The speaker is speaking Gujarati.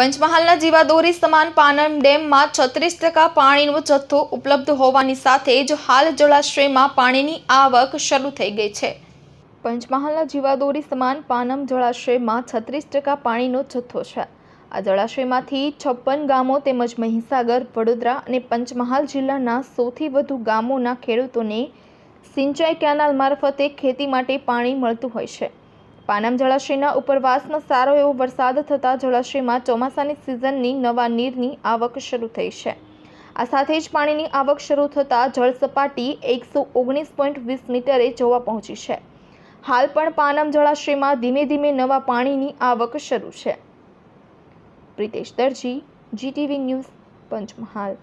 પંચમહાલના જીવાદોરી સમાન પાનમ ડેમમાં છત્રીસ ટકા પાણીનો જથ્થો ઉપલબ્ધ હોવાની સાથે જ હાલ જળાશયમાં પાણીની આવક શરૂ થઈ ગઈ છે પંચમહાલના જીવાદોરી સમાન પાનમ જળાશયમાં છત્રીસ ટકા પાણીનો જથ્થો છે આ જળાશયમાંથી છપ્પન ગામો તેમજ મહીસાગર વડોદરા અને પંચમહાલ જિલ્લાના સૌથી વધુ ગામોના ખેડૂતોને સિંચાઈ કેનાલ મારફતે ખેતી માટે પાણી મળતું હોય છે પાનમ જળાશયના ઉપરવાસમાં સારો એવો વરસાદ થતાં જળાશયમાં ચોમાસાની સિઝનની નવા નીરની આવક શરૂ થઈ છે આ સાથે જ પાણીની આવક શરૂ થતાં જળ સપાટી એકસો ઓગણીસ પોઈન્ટ વીસ મીટરે જોવા પહોંચી છે હાલ પણ પાનમ જળાશયમાં ધીમે ધીમે નવા પાણીની આવક શરૂ છે પ્રિતેશ દરજી જીટીવી ન્યૂઝ પંચમહાલ